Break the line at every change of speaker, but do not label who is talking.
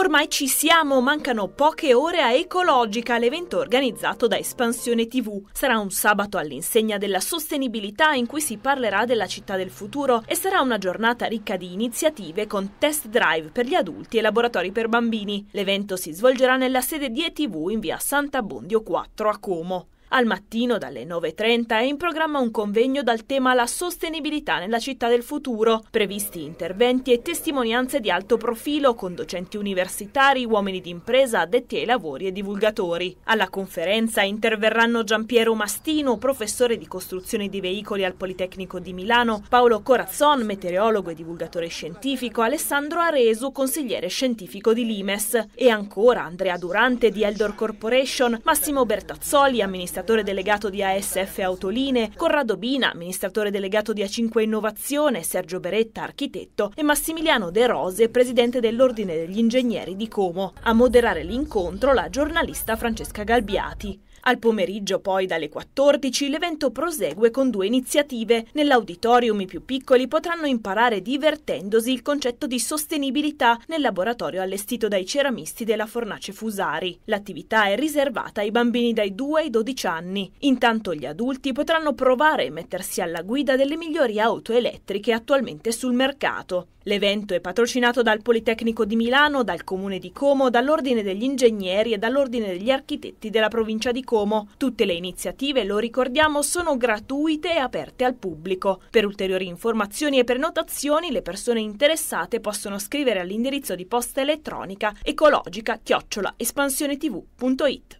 Ormai ci siamo, mancano poche ore a Ecologica, l'evento organizzato da Espansione TV. Sarà un sabato all'insegna della sostenibilità in cui si parlerà della città del futuro e sarà una giornata ricca di iniziative con test drive per gli adulti e laboratori per bambini. L'evento si svolgerà nella sede di ETV in via Santa Bondio 4 a Como. Al mattino dalle 9.30 è in programma un convegno dal tema La sostenibilità nella città del futuro, previsti interventi e testimonianze di alto profilo con docenti universitari, uomini d'impresa, addetti ai lavori e divulgatori. Alla conferenza interverranno Giampiero Mastino, professore di costruzione di veicoli al Politecnico di Milano, Paolo Corazzon, meteorologo e divulgatore scientifico, Alessandro Aresu, consigliere scientifico di Limes e ancora Andrea Durante di Eldor Corporation, Massimo Bertazzoli, amministratore amministratore delegato di ASF Autoline, Corrado Bina, amministratore delegato di A5 Innovazione, Sergio Beretta, architetto, e Massimiliano De Rose, presidente dell'Ordine degli Ingegneri di Como. A moderare l'incontro la giornalista Francesca Galbiati. Al pomeriggio poi dalle 14 l'evento prosegue con due iniziative. Nell'auditorium i più piccoli potranno imparare divertendosi il concetto di sostenibilità nel laboratorio allestito dai ceramisti della Fornace Fusari. L'attività è riservata ai bambini dai 2 ai 12 anni. Intanto gli adulti potranno provare e mettersi alla guida delle migliori auto elettriche attualmente sul mercato. L'evento è patrocinato dal Politecnico di Milano, dal Comune di Como, dall'Ordine degli Ingegneri e dall'Ordine degli Architetti della provincia di Como Como. Tutte le iniziative, lo ricordiamo, sono gratuite e aperte al pubblico. Per ulteriori informazioni e prenotazioni le persone interessate possono scrivere all'indirizzo di posta elettronica ecologica-espansionetv.it. chiocciola